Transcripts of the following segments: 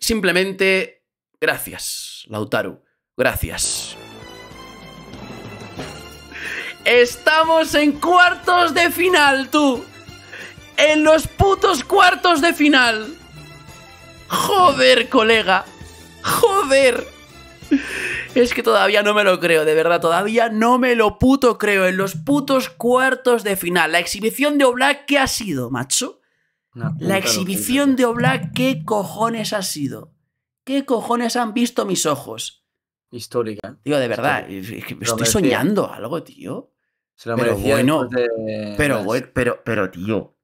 Simplemente, gracias, Lautaro. Gracias. Estamos en cuartos de final, tú. En los putos cuartos de final. Joder, colega. Joder. Es que todavía no me lo creo, de verdad, todavía no me lo puto creo. En los putos cuartos de final, la exhibición de Oblak, ¿qué ha sido, macho? La exhibición de Oblak, ¿qué cojones ha sido? ¿Qué cojones han visto mis ojos? Histórica. Digo, de verdad, estoy soñando algo, tío. pero bueno, pero, pero, pero, tío,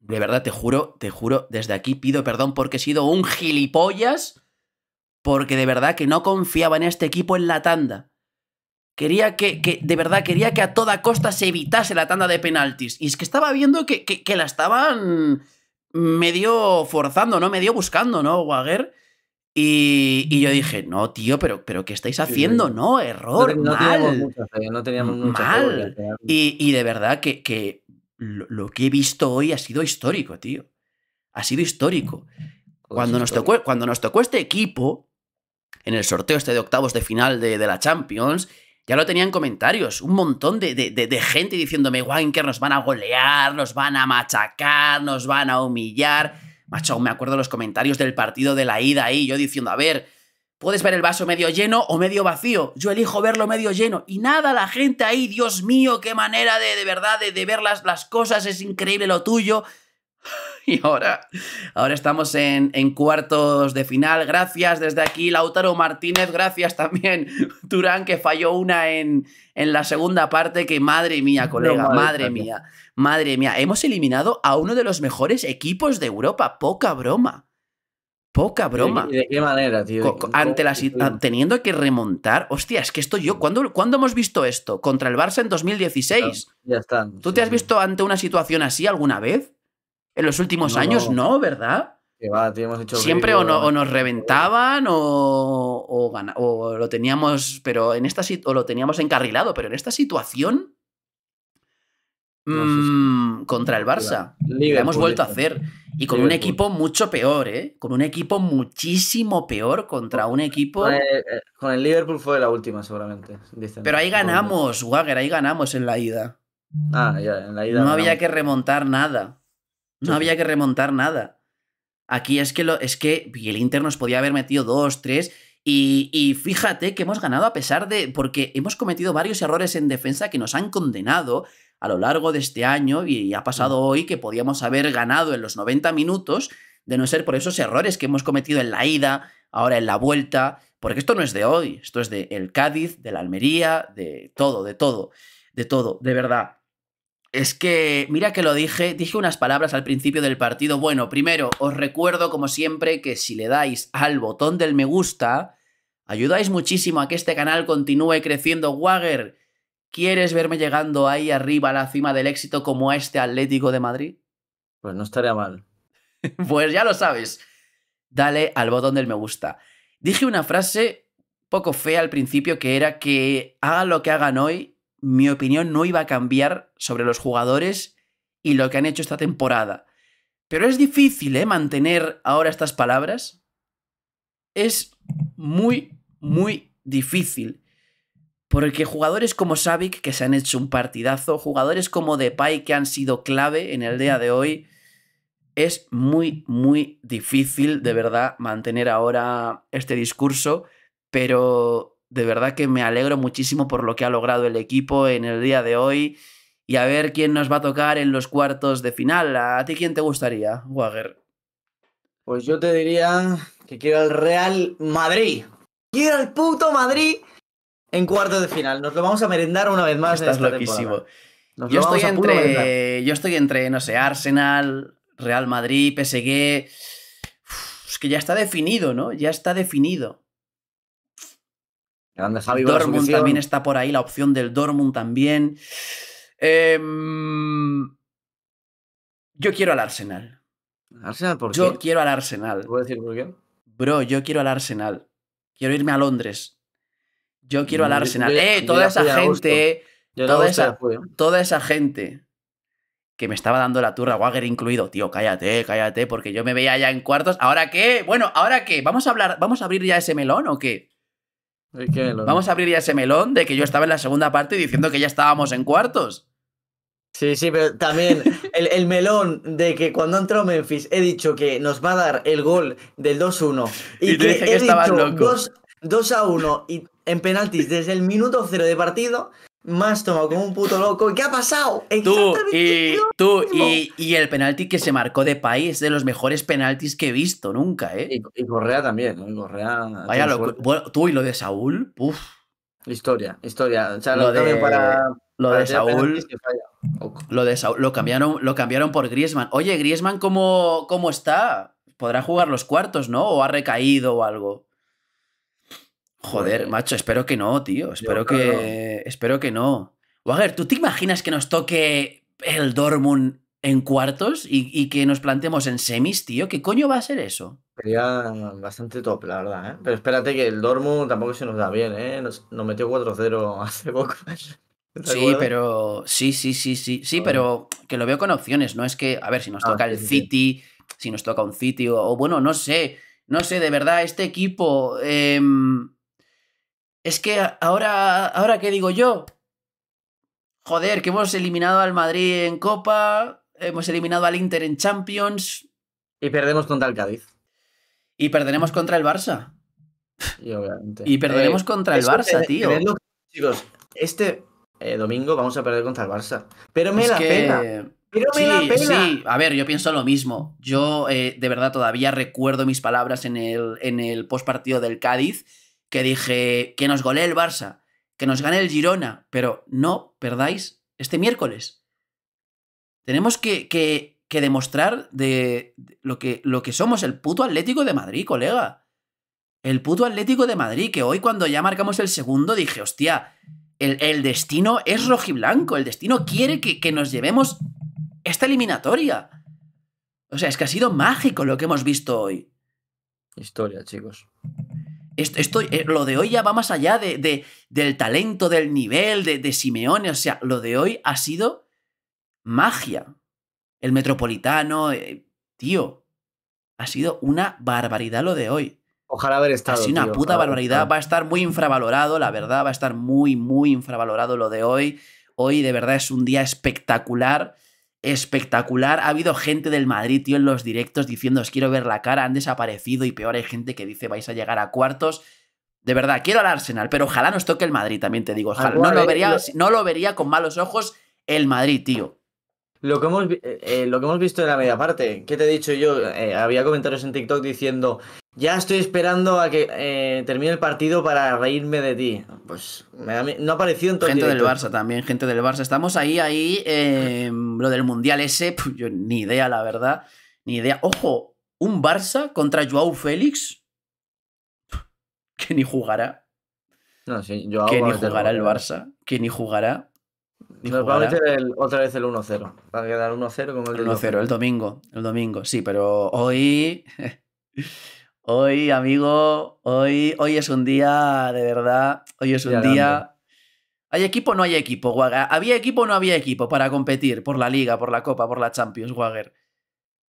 de verdad, te juro, te juro, desde aquí pido perdón porque he sido un gilipollas, porque de verdad que no confiaba en este equipo en la tanda. Quería que, de verdad, quería que a toda costa se evitase la tanda de penaltis. Y es que estaba viendo que, la estaban medio forzando, ¿no? Medio buscando, ¿no, Wager? Y, yo dije, no, tío, pero, pero ¿qué estáis haciendo? No, error, no, mal. Teníamos mucho no teníamos mucho y, de verdad que, lo, que he visto hoy ha sido histórico, tío. Ha sido histórico. Pues cuando, nos tocó, cuando nos este equipo, en el sorteo este de octavos de final de, de la Champions, ya lo tenían comentarios, un montón de, gente diciéndome, Wanker, nos van a golear, nos van a machacar, nos van a humillar. Macho, aún me acuerdo los comentarios del partido de la ida ahí, yo diciendo, a ver, puedes ver el vaso medio lleno o medio vacío, yo elijo verlo medio lleno. Y nada, la gente ahí, Dios mío, qué manera de, verdad de, ver las, las cosas, es increíble lo tuyo. y ahora, ahora estamos en, cuartos de final. Gracias desde aquí, Lautaro Martínez. Gracias también, durán que falló una en, en la segunda parte. Que madre mía, colega, madre, mía, madre mía. Hemos eliminado a uno de los mejores equipos de Europa. Poca broma. Poca broma. ¿De, qué manera, tío? Ante la, teniendo que remontar. Hostia, es que esto yo. ¿Cuándo, hemos visto esto? Contra el Barça en 2016. Ya, ¿Tú te has visto ante una situación así alguna vez? En los últimos años no, ¿verdad? Siempre o, nos reventaban o, o, lo teníamos, pero en esta o lo teníamos encarrilado, pero en esta situación mm, contra el Barça Lo hemos vuelto a hacer y con un equipo mucho peor, ¿eh? Con un equipo muchísimo peor contra un equipo. Con el, eh, Liverpool fue la última, seguramente. Pero ahí ganamos, Wagner, ahí ganamos en la ida. Ah, en la ida. No había que remontar nada. No había que remontar nada. Aquí es que, lo, es que el Inter nos podía haber metido dos, tres. Y, fíjate que hemos ganado a pesar de. Porque hemos cometido varios errores en defensa que nos han condenado a lo largo de este año. Y ha mm. pasado hoy que podíamos haber ganado en los 90 minutos, de no ser por esos errores que hemos cometido en la ida, ahora en la vuelta. Porque esto no es de hoy, esto es de el Cádiz, de la Almería, de todo, de todo, de todo, de verdad. Es que, mira que lo dije, dije unas palabras al principio del partido. Bueno, primero, os recuerdo como siempre que si le dais al botón del me gusta, ayudáis muchísimo a que este canal continúe creciendo. Wagger, ¿quieres verme llegando ahí arriba a la cima del éxito como a este Atlético de Madrid? Pues no estaría mal. pues ya lo sabes. Dale al botón del me gusta. Dije una frase poco fea al principio que era que hagan lo que hagan hoy, mi opinión no iba a cambiar sobre los jugadores y lo que han hecho esta temporada. Pero es difícil, ¿eh? Mantener ahora estas palabras. Es muy, muy difícil. Porque jugadores como Savic, que se han hecho un partidazo, jugadores como Depay, que han sido clave en el día de hoy, es muy, muy difícil, de verdad, mantener ahora este discurso. Pero de verdad que me alegro muchísimo por lo que ha logrado el equipo en el día de hoy y a ver quién nos va a tocar en los cuartos de final. ¿A ti quién te gustaría, Wager? Pues yo te diría que quiero al Real Madrid. Quiero al puto Madrid en cuartos de final. Nos lo vamos a merendar una vez más. Estás loquísimo. yo, estoy entre, yo estoy entre, no sé, Arsenal, Real Madrid, PSG. es que ya está definido, ¿no? Ya está definido también está por ahí, la opción del Dortmund también. Em, yo quiero al Arsenal. ¿Arsenal por qué? Yo quiero al Arsenal. ¿Puedo decir por qué? Bro, yo quiero al Arsenal. Quiero irme a Londres. Yo quiero al mm, Arsenal. ¡Eh! toda esa gente. Eh, toda esa, toda esa gente que me estaba dando la turra, Wagner incluido. Tío, cállate, cállate, porque yo me veía ya en cuartos. ¿Ahora qué? Bueno, ¿ahora qué? ¿Vamos a hablar, vamos a abrir ya ese melón o qué? Vamos a abrir ya ese melón de que yo estaba en la segunda parte diciendo que ya estábamos en cuartos. Sí, sí, pero también el, melón de que cuando entró Memphis he dicho que nos va a dar el gol del 2-1 y, que, he dicho 2, 1 en penaltis desde el minuto cero de partido más tomado como un puto loco. ¿Qué ha pasado? Tú, y, tú y, el penalti que se marcó de país de los mejores penaltis que he visto nunca, ¿eh? Y, Correa también, ¿no? Correa. Vaya, lo, tú y lo de Saúl, Historia, historia. lo, de, lo, de Saúl, lo Lo cambiaron, lo cambiaron por Griezmann. Oye, Griezmann, ¿cómo, cómo está? Podrá jugar los cuartos, ¿no? ¿O ha recaído o algo? Joder, pues macho, espero que no, tío. Espero que. Espero que no. Wager, ¿tú te imaginas que nos toque el Dortmund en cuartos y, que nos plantemos en semis, tío? ¿Qué coño va a ser eso? Sería bastante top, la verdad, ¿eh? Pero espérate que el Dortmund tampoco se nos da bien, ¿eh? Nos, metió 4-0 hace poco. Sí, pero. Sí, sí, sí, sí. Sí, ah. pero que lo veo con opciones, ¿no? Es que, a ver, si nos ah, toca el City, si nos toca un City, o, bueno, no sé. No sé, de verdad, este equipo. Em, es que ahora, ahora qué digo yo. Joder, que hemos eliminado al Madrid en Copa, hemos eliminado al Inter en Champions. Y perdemos contra el Cádiz. Y perderemos contra el Barça. Y, obviamente. y perderemos contra el Barça, tío. chicos, este eh, domingo vamos a perder contra el Barça. Pero me es pena. Pero sí, Sí, a ver, yo pienso lo mismo. Yo eh, de verdad todavía recuerdo mis palabras en el, en el post partido del Cádiz que dije que nos golee el Barça, que nos gane el Girona, pero no perdáis este miércoles. Tenemos que, demostrar de, lo, que, lo que somos, el puto Atlético de Madrid, colega. El puto Atlético de Madrid, que hoy cuando ya marcamos el segundo dije, hostia, el, destino es rojiblanco, el destino quiere que, que nos llevemos esta eliminatoria. O sea, es que ha sido mágico lo que hemos visto hoy. Historia, chicos. Esto, eh, lo de hoy ya va más allá de, de, del talento, del nivel, de, de Simeone. O sea, lo de hoy ha sido magia. El metropolitano, eh, tío, ha sido una barbaridad lo de hoy. Ojalá haber estado. Ha sido una puta barbaridad. Va a estar muy infravalorado, la verdad. Va a estar muy, muy infravalorado lo de hoy. Hoy de verdad es un día espectacular espectacular. Ha habido gente del Madrid, tío, en los directos diciendo os quiero ver la cara, han desaparecido y peor hay gente que dice vais a llegar a cuartos. De verdad, quiero al Arsenal, pero ojalá nos toque el Madrid, también te digo. Ojalá. No, lo no lo vería con malos ojos el Madrid, tío. Lo que, hemos, eh, eh, lo que hemos visto en la media parte, ¿qué te he dicho yo? Eh, había comentarios en TikTok diciendo, ya estoy esperando a que termine el partido para reírme de ti. Pues no ha aparecido en todo Gente del Barça también, gente del Barça. Estamos ahí, ahí, em, lo del Mundial ese, yo ni idea, la verdad, ni idea. Ojo, un Barça contra Joao Félix, que ni jugará. No, que ni jugará el Barça, que ni jugará. Nos va a meter otra vez el 1-0. Va a quedar 1-0 como el 1-0, el domingo. El domingo, sí, pero hoy. hoy, amigo. Hoy, hoy es un día, de verdad. Hoy es un día. ¿Hay equipo o no hay equipo, ¿Había equipo o no había equipo para competir por la Liga, por la Copa, por la Champions, Wagner?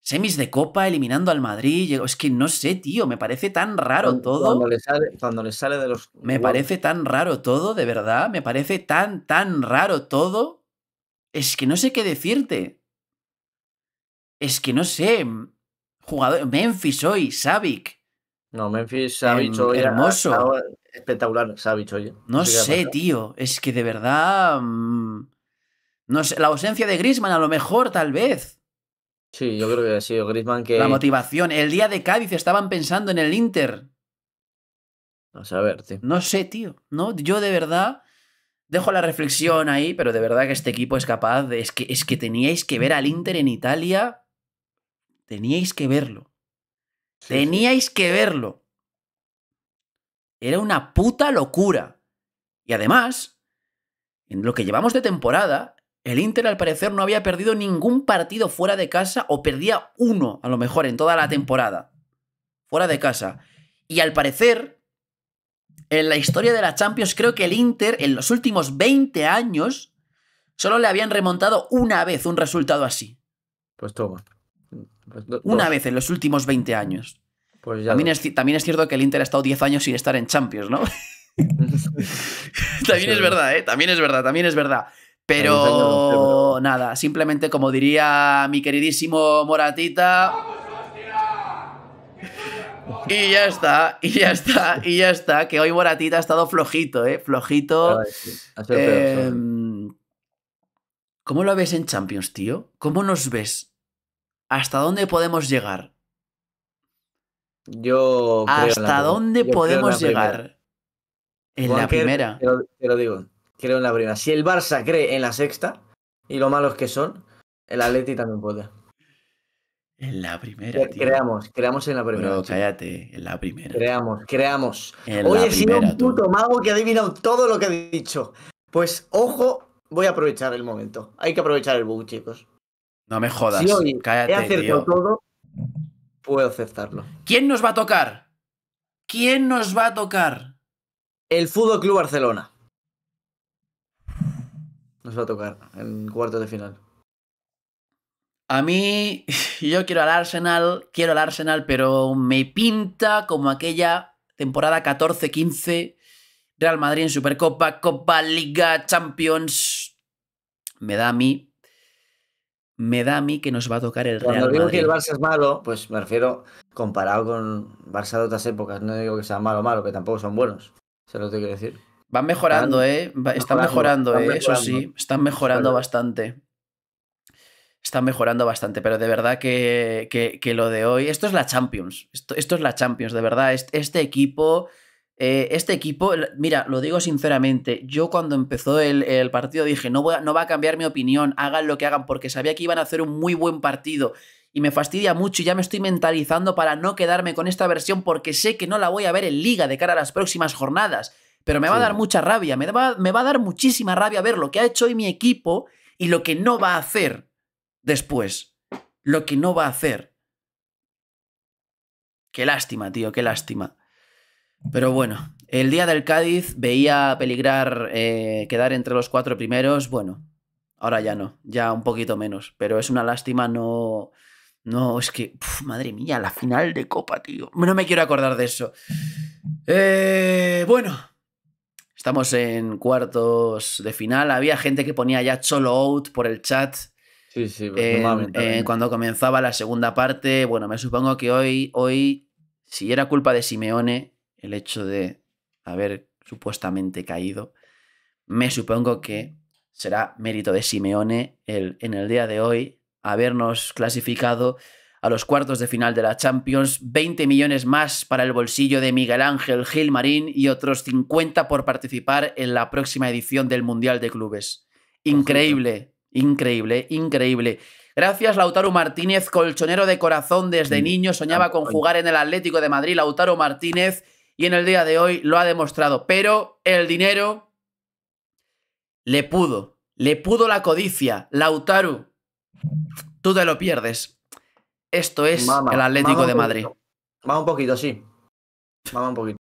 semis de Copa, eliminando al Madrid. Es que no sé, tío, me parece tan raro todo. Cuando le, sale, de los. Me parece tan raro todo, de verdad. Me parece tan, tan raro todo. Es que no sé qué decirte. Es que no sé. Mm, jugador. Memphis hoy, Savic. No, Memphis, em, Savic hoy. Hermoso. espectacular, Savic hoy. ¿eh? No, sé, tío. Es que de verdad. Mm, no sé, la ausencia de Grisman, a lo mejor, tal vez. Sí, yo creo que ha sido Griezmann que... La motivación. El día de Cádiz estaban pensando en el Inter. A ver, tío. No sé, tío. No, yo de verdad dejo la reflexión ahí, pero de verdad que este equipo es capaz. De, es, que, es que teníais que ver al Inter en Italia. Teníais que verlo. teníais que verlo. Era una puta locura. Y además, en lo que llevamos de temporada, el Inter al parecer no había perdido ningún partido fuera de casa o perdía uno a lo mejor en toda la temporada. Fuera de casa. Y al parecer, en la historia de la Champions creo que el Inter en los últimos 20 años solo le habían remontado una vez un resultado así. Pues todo pues Una vez en los últimos 20 años. Pues también, es, cierto que el Inter ha estado 10 años sin estar en Champions, ¿no? también es verdad, ¿eh? También es verdad, también es verdad. Pero nada, simplemente como diría mi queridísimo Moratita. Y ya está, y ya está, y ya está. Que hoy Moratita ha estado flojito, ¿eh? Flojito. Em, ¿Cómo lo ves en Champions, tío? ¿Cómo nos ves? ¿Hasta dónde podemos llegar? Yo. ¿Hasta dónde podemos llegar? En la primera. pero te lo digo creo en la primera. Si el Barça cree en la sexta, y lo malos que son, el Atleti también puede. En la primera, Creamos, creamos en la primera. cállate, en la primera. Creamos, creamos. Oye, Hoy es un puto mago que ha adivinado todo lo que he dicho. Pues ojo, voy a aprovechar el momento. Hay que aprovechar el bug, chicos. No me jodas. Si hoy he acertado todo, puedo aceptarlo. ¿Quién nos va a tocar? ¿Quién nos va a tocar? El Fútbol Club Barcelona. Nos va a tocar en cuarto de final. A mí, yo quiero al Arsenal, quiero al Arsenal, pero me pinta como aquella temporada 14-15, Real Madrid en Supercopa, Copa, Liga, Champions. Me da a mí, me da a mí que nos va a tocar el Real Cuando digo que el Barça es malo, pues me refiero comparado con Barça de otras épocas. No digo que sea malo malo, que tampoco son buenos. Se lo tengo que decir. Van mejorando, ¿eh? están mejorando, eh, eso sí, están mejorando bastante. Están mejorando bastante, pero de verdad que, lo de hoy, esto es la Champions, esto, es la Champions, de verdad, este, equipo, eh, este equipo, mira, lo digo sinceramente, yo cuando empezó el, partido dije, no, no va a cambiar mi opinión, hagan lo que hagan, porque sabía que iban a hacer un muy buen partido y me fastidia mucho y ya me estoy mentalizando para no quedarme con esta versión porque sé que no la voy a ver en liga de cara a las próximas jornadas pero me va a dar mucha rabia, me va, me va a dar muchísima rabia ver lo que ha hecho hoy mi equipo y lo que no va a hacer después. Lo que no va a hacer. Qué lástima, tío, qué lástima. Pero bueno, el día del Cádiz veía peligrar eh, quedar entre los cuatro primeros. Bueno, ahora ya no, ya un poquito menos. Pero es una lástima no. No, es que. madre mía, la final de Copa, tío. No me quiero acordar de eso. Eh, bueno, Estamos en cuartos de final. Había gente que ponía ya Cholo out por el chat. Sí, sí, pues, eh, Cuando comenzaba la segunda parte, bueno, me supongo que hoy, hoy, si era culpa de Simeone el hecho de haber supuestamente caído, me supongo que será mérito de Simeone el, en el día de hoy habernos clasificado a los cuartos de final de la Champions, 20 millones más para el bolsillo de Miguel Ángel Gil Marín y otros 50 por participar en la próxima edición del Mundial de Clubes. Increíble, increíble, increíble. Gracias, Lautaro Martínez, colchonero de corazón desde niño, soñaba con jugar en el Atlético de Madrid, Lautaro Martínez, y en el día de hoy lo ha demostrado. Pero el dinero le pudo, le pudo la codicia. Lautaro, tú te lo pierdes. Esto es el Atlético de Madrid. va un poquito, sí. Vamos un poquito.